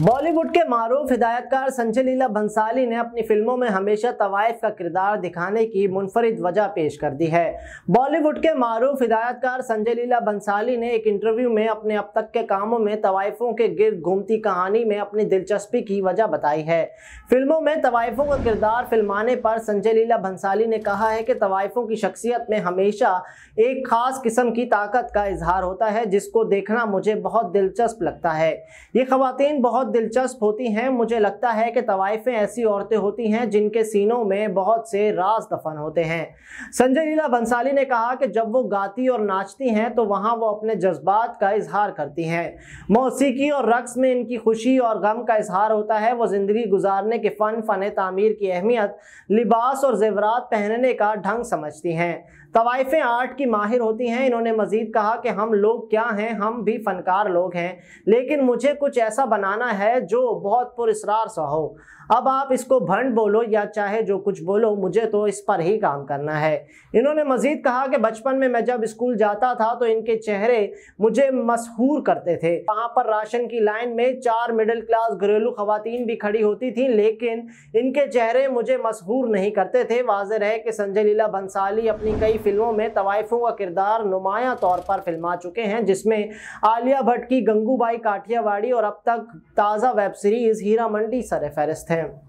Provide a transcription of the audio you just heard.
बॉलीवुड के मरूफ हिदायतकार संजय लीला बंसाली ने अपनी फिल्मों में हमेशा तवाइफ का किरदार दिखाने की मुनफरद वजह पेश कर दी है बॉलीवुड के मरूफ हिदायतकार संजय लीला बंसाली ने एक इंटरव्यू में अपने अब तक के कामों में तवाइफों के गिरद घूमती कहानी में अपनी दिलचस्पी की वजह बताई है फिल्मों में तवाइफों का किरदार फिल्माने पर संजय लीला भंसाली ने कहा है कि तवाइफों की शख्सियत में हमेशा एक खास किस्म की ताकत का इजहार होता है जिसको देखना मुझे बहुत दिलचस्प लगता है ये खुवान बहुत बहुत दिलचस्प होती हैं मुझे लगता है कि तवाइफें ऐसी औरतें होती हैं जिनके सीनों में बहुत से राज दफन होते हैं संजय लीला बंसाली ने कहा कि जब वो गाती और नाचती हैं तो वहाँ वो अपने जज्बात का इजहार करती हैं मौसीकी और रक्स में इनकी खुशी और गम का इजहार होता है वो ज़िंदगी गुजारने के फ़न फ़न तमीर की अहमियत लिबास और जेवरात पहनने का ढंग समझती हैं तवाइफें आर्ट की माहिर होती हैं इन्होंने मज़ीद कहा कि हम लोग क्या हैं हम भी फ़नकार लोग हैं लेकिन मुझे कुछ ऐसा बनाना है जो बहुत पुरसरार सा हो अब आप इसको भंड बोलो या चाहे जो कुछ बोलो मुझे तो इस पर ही काम करना है इन्होंने मज़ीद कहा कि बचपन में मैं जब स्कूल जाता था तो इनके चेहरे मुझे मशहूर करते थे वहाँ पर राशन की लाइन में चार मिडिल क्लास घरेलू खातन भी खड़ी होती थी लेकिन इनके चेहरे मुझे मशहूर नहीं करते थे वाज है कि संजय लीला भंसाली अपनी कई फिल्मों में तवाइफों का किरदार नुमाया तौर पर फिल्मा चुके हैं जिसमें आलिया भट्ट की गंगूबाई काठियावाड़ी और अब तक ताज़ा वेब सीरीज़ हीरा मंडी सर फहरिस्त है